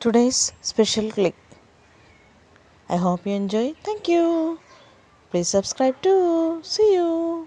today's special click. I hope you enjoy. Thank you. Please subscribe too. See you.